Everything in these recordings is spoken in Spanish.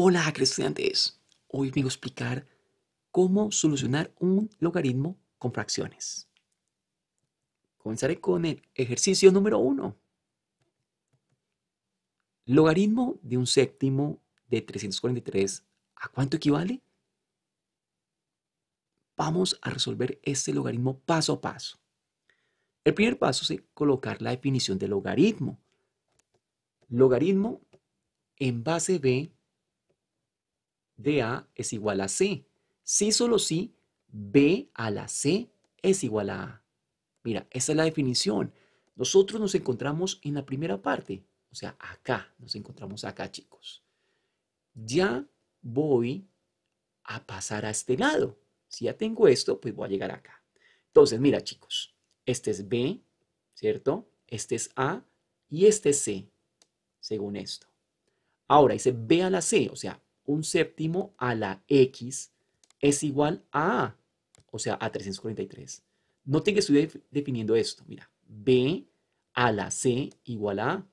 Hola, estudiantes. Hoy vengo a explicar cómo solucionar un logaritmo con fracciones. Comenzaré con el ejercicio número uno. Logaritmo de un séptimo de 343, ¿a cuánto equivale? Vamos a resolver este logaritmo paso a paso. El primer paso es colocar la definición de logaritmo. Logaritmo en base B de A es igual a C. Si solo si B a la C es igual a A. Mira, esa es la definición. Nosotros nos encontramos en la primera parte, o sea, acá, nos encontramos acá, chicos. Ya voy a pasar a este lado. Si ya tengo esto, pues voy a llegar acá. Entonces, mira, chicos, este es B, ¿cierto? Este es A y este es C, según esto. Ahora dice B a la C, o sea, un séptimo a la x es igual a, o sea, a 343. Noten que estoy definiendo esto. Mira, b a la c igual a.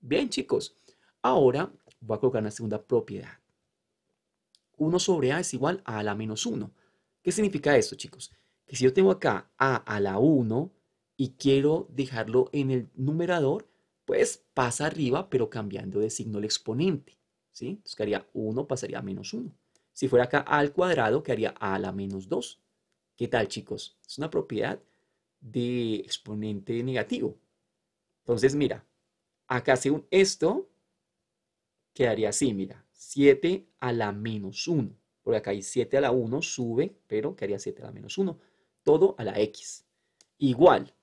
Bien, chicos. Ahora voy a colocar una segunda propiedad. 1 sobre a es igual a a la menos 1. ¿Qué significa esto, chicos? Que si yo tengo acá a a la 1 y quiero dejarlo en el numerador, pues pasa arriba, pero cambiando de signo el exponente. ¿sí? Entonces quedaría 1, pasaría a menos 1. Si fuera acá a al cuadrado, quedaría a la menos 2. ¿Qué tal, chicos? Es una propiedad de exponente negativo. Entonces, mira, acá según esto, quedaría así, mira, 7 a la menos 1. Porque acá hay 7 a la 1, sube, pero quedaría 7 a la menos 1. Todo a la x. Igual.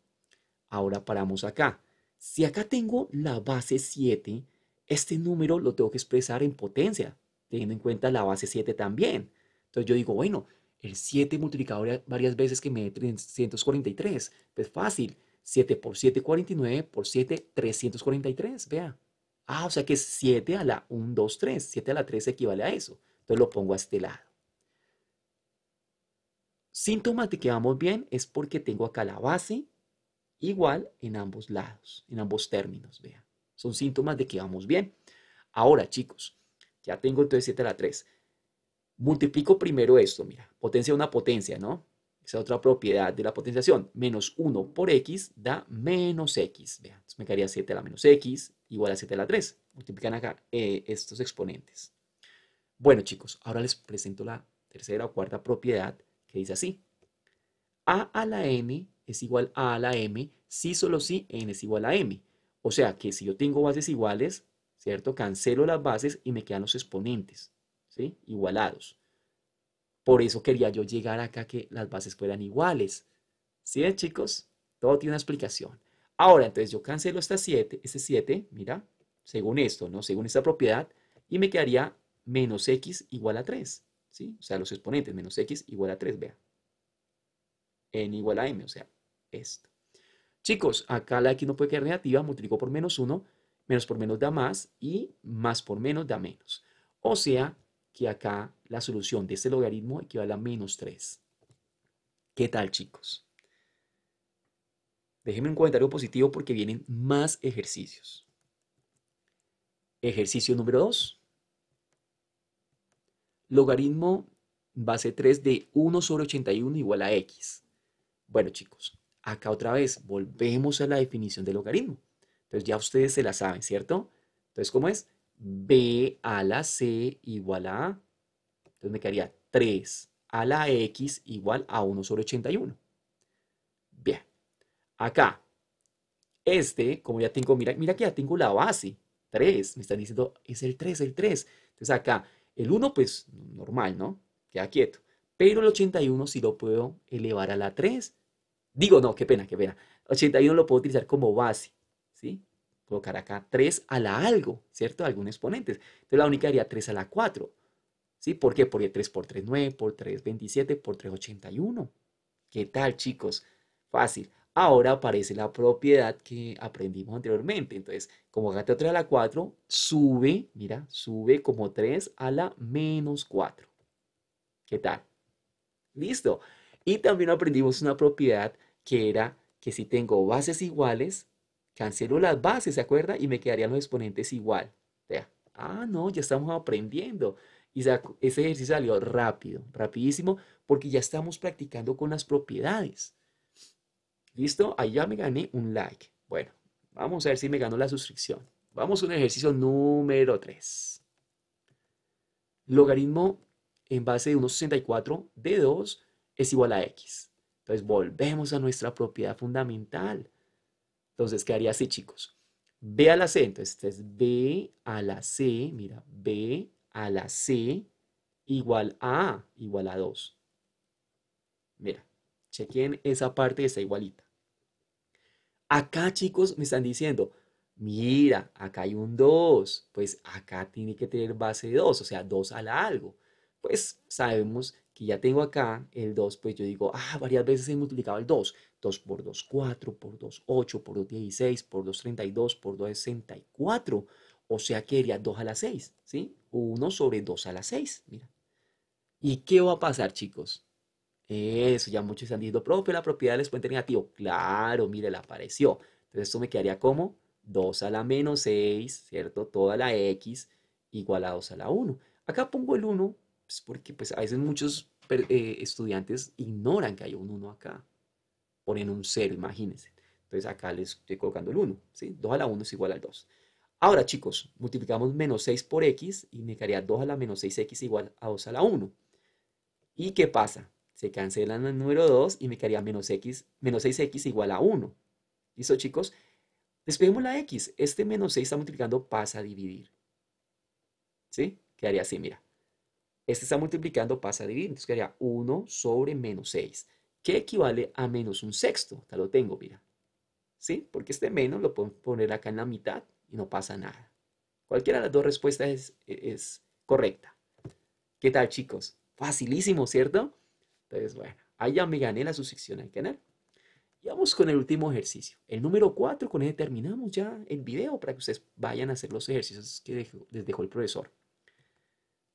Ahora paramos acá. Si acá tengo la base 7, este número lo tengo que expresar en potencia, teniendo en cuenta la base 7 también. Entonces yo digo, bueno, el 7 multiplicado varias veces que me dé 343, pues fácil, 7 por 7, 49, por 7, 343, vea. Ah, o sea que es 7 a la 1, 2, 3, 7 a la 3 equivale a eso. Entonces lo pongo a este lado. Síntomas de que vamos bien es porque tengo acá la base igual en ambos lados, en ambos términos, vea. Son síntomas de que vamos bien. Ahora, chicos, ya tengo entonces 7 a la 3. Multiplico primero esto, mira, potencia de una potencia, ¿no? Esa es otra propiedad de la potenciación. Menos 1 por x da menos x. Vean, entonces me quedaría 7 a la menos x igual a 7 a la 3. Multiplican acá eh, estos exponentes. Bueno, chicos, ahora les presento la tercera o cuarta propiedad que dice así. a a la n es igual a a la m si solo si n es igual a m. O sea que si yo tengo bases iguales, ¿cierto? Cancelo las bases y me quedan los exponentes, ¿sí? Igualados. Por eso quería yo llegar acá que las bases fueran iguales. ¿Sí chicos? Todo tiene una explicación. Ahora, entonces yo cancelo este 7, mira, según esto, ¿no? Según esta propiedad, y me quedaría menos x igual a 3, ¿sí? O sea, los exponentes, menos x igual a 3, vea. N igual a m, o sea, esto. Chicos, acá la X no puede quedar negativa, multiplico por menos 1, menos por menos da más y más por menos da menos. O sea que acá la solución de este logaritmo equivale a menos 3. ¿Qué tal chicos? Déjenme un comentario positivo porque vienen más ejercicios. Ejercicio número 2. Logaritmo base 3 de 1 sobre 81 igual a x. Bueno chicos, Acá otra vez, volvemos a la definición del logaritmo. Entonces ya ustedes se la saben, ¿cierto? Entonces, ¿cómo es? b a la c igual a Entonces me quedaría 3 a la x igual a 1 sobre 81. Bien. Acá, este, como ya tengo, mira, mira que ya tengo la base, 3. Me están diciendo, es el 3, el 3. Entonces acá, el 1 pues normal, ¿no? Queda quieto. Pero el 81 sí lo puedo elevar a la 3 Digo, no, qué pena, qué pena. 81 lo puedo utilizar como base, ¿sí? Colocar acá 3 a la algo, ¿cierto? Algunos exponentes. Entonces la única sería 3 a la 4. ¿Sí? ¿Por qué? Porque 3 por 3, 9, por 3, 27, por 3, 81. ¿Qué tal, chicos? Fácil. Ahora aparece la propiedad que aprendimos anteriormente. Entonces, como acá 3 a la 4, sube, mira, sube como 3 a la menos 4. ¿Qué tal? Listo. Y también aprendimos una propiedad que era que si tengo bases iguales, cancelo las bases, ¿se acuerda? Y me quedarían los exponentes igual. ah, no, ya estamos aprendiendo. Y ese ejercicio salió rápido, rapidísimo, porque ya estamos practicando con las propiedades. ¿Listo? Ahí ya me gané un like. Bueno, vamos a ver si me ganó la suscripción. Vamos a un ejercicio número 3. Logaritmo en base de 1,64 de 2 es igual a x. Entonces volvemos a nuestra propiedad fundamental. Entonces, ¿qué haría así, chicos? B a la C. Entonces, este es B a la C. Mira, B a la C igual a igual a 2. Mira, chequen esa parte está igualita. Acá, chicos, me están diciendo, mira, acá hay un 2. Pues acá tiene que tener base 2, o sea, 2 a la algo. Pues sabemos que ya tengo acá el 2, pues yo digo, ah, varias veces he multiplicado el 2. 2 por 2, 4, por 2, 8, por 2, 16, por 2, 32, por 2, 64. O sea que sería 2 a la 6, ¿sí? 1 sobre 2 a la 6, mira. ¿Y qué va a pasar, chicos? Eso, ya muchos han dicho, profe, la propiedad del exponente negativo. Claro, mire, la apareció. Entonces esto me quedaría como 2 a la menos 6, ¿cierto? Toda la x igual a 2 a la 1. Acá pongo el 1 pues porque pues, a veces muchos eh, estudiantes ignoran que hay un 1 acá. Ponen un 0, imagínense. Entonces acá les estoy colocando el 1. 2 a la 1 es igual al 2. Ahora chicos, multiplicamos menos 6 por x y me quedaría 2 a la menos 6x igual a 2 a la 1. ¿Y qué pasa? Se cancelan el número 2 y me quedaría menos, x, 6x igual a 1. ¿Listo chicos? Despedimos la x. Este menos 6 está multiplicando pasa a dividir. ¿Sí? Quedaría así, mira. Este está multiplicando, pasa a dividir. Entonces quedaría 1 sobre menos 6, que equivale a menos un sexto. Ya lo tengo, mira. ¿Sí? Porque este menos lo puedo poner acá en la mitad y no pasa nada. Cualquiera de las dos respuestas es, correcta. ¿Qué tal, chicos? Facilísimo, ¿cierto? Entonces, bueno, ahí ya me gané la suscripción al canal. Y vamos con el último ejercicio, el número 4. Con ese terminamos ya el video para que ustedes vayan a hacer los ejercicios que les dejó el profesor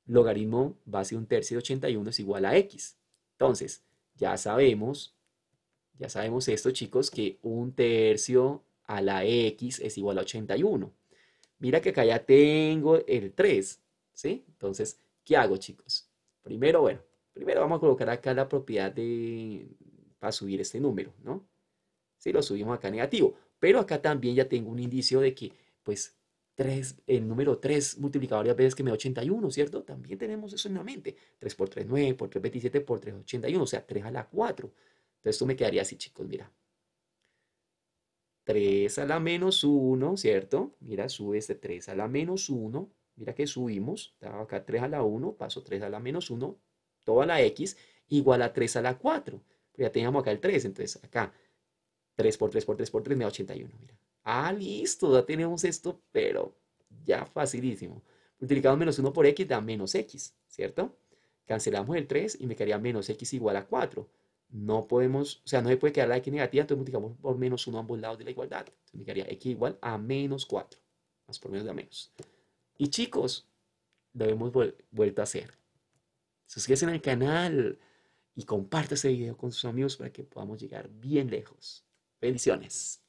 logaritmo base un tercio de 81 es igual a x. Entonces, ya sabemos, ya sabemos esto, chicos, que un tercio a la x es igual a 81. Mira que acá ya tengo el 3, ¿sí? Entonces, ¿qué hago, chicos? Primero, bueno, primero vamos a colocar acá la propiedad de, para subir este número, ¿no? Si lo subimos acá negativo, pero acá también ya tengo un indicio de que, pues, 3, el eh, número 3 multiplicado varias veces que me da 81, ¿cierto? También tenemos eso en la mente. 3 por 3, 9, por 3, 27, por 3, 81, o sea, 3 a la 4. Entonces esto me quedaría así, chicos, mira. 3 a la menos 1, ¿cierto? Mira, sube este 3 a la menos 1. Mira que subimos, estaba acá 3 a la 1, paso 3 a la menos 1, toda la x, igual a 3 a la 4. ya teníamos acá el 3, entonces acá 3 por 3 por 3 por 3 me da 81, mira. Ah, listo, ya tenemos esto, pero ya facilísimo. Multiplicado menos 1 por x da menos x, ¿cierto? Cancelamos el 3 y me quedaría menos x igual a 4. No podemos, o sea, no se puede quedar la x negativa, entonces multiplicamos por menos 1 a ambos lados de la igualdad. me quedaría x igual a menos 4. Más por menos da menos. Y chicos, lo hemos vuelto a hacer. Suscríbanse al canal y comparte este video con sus amigos para que podamos llegar bien lejos. Bendiciones.